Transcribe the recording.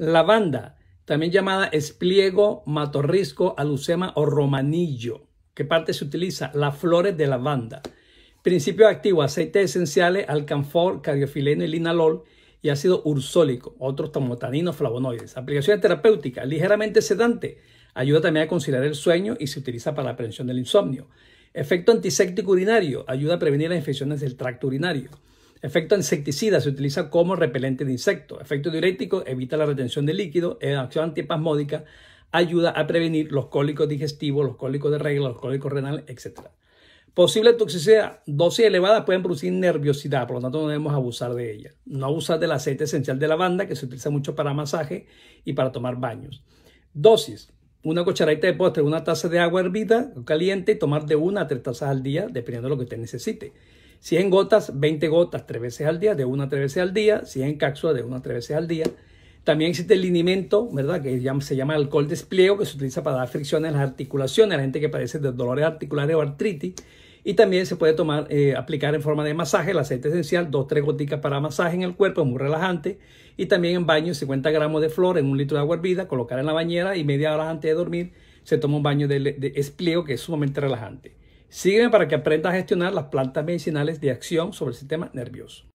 Lavanda, también llamada espliego, matorrisco, alucema o romanillo. ¿Qué parte se utiliza? Las flores de lavanda. Principio activo, aceites esenciales, alcanfor, cardiofileno y linalol y ácido ursólico, otros tomotaninos, flavonoides. Aplicación terapéutica, ligeramente sedante. Ayuda también a conciliar el sueño y se utiliza para la prevención del insomnio. Efecto antiséptico urinario, ayuda a prevenir las infecciones del tracto urinario. Efecto insecticida se utiliza como repelente de insectos. Efecto diurético evita la retención de líquido. Acción antipasmódica ayuda a prevenir los cólicos digestivos, los cólicos de regla, los cólicos renales, etc. Posible toxicidad. Dosis elevadas pueden producir nerviosidad, por lo tanto no debemos abusar de ella. No abusar del aceite esencial de lavanda que se utiliza mucho para masaje y para tomar baños. Dosis una cucharadita de postre, una taza de agua hervida caliente y tomar de una a tres tazas al día, dependiendo de lo que usted necesite. Si en gotas, 20 gotas tres veces al día, de una a tres veces al día. Si en cápsula, de una a tres veces al día. También existe el linimento, ¿verdad? Que se llama alcohol despliego, que se utiliza para dar fricción en las articulaciones, a la gente que padece de dolores articulares o artritis. Y también se puede tomar, eh, aplicar en forma de masaje el aceite esencial, o tres goticas para masaje en el cuerpo, es muy relajante. Y también en baño, 50 gramos de flor en un litro de agua hervida, colocar en la bañera y media hora antes de dormir se toma un baño de, de espliego que es sumamente relajante. Sígueme para que aprendas a gestionar las plantas medicinales de acción sobre el sistema nervioso.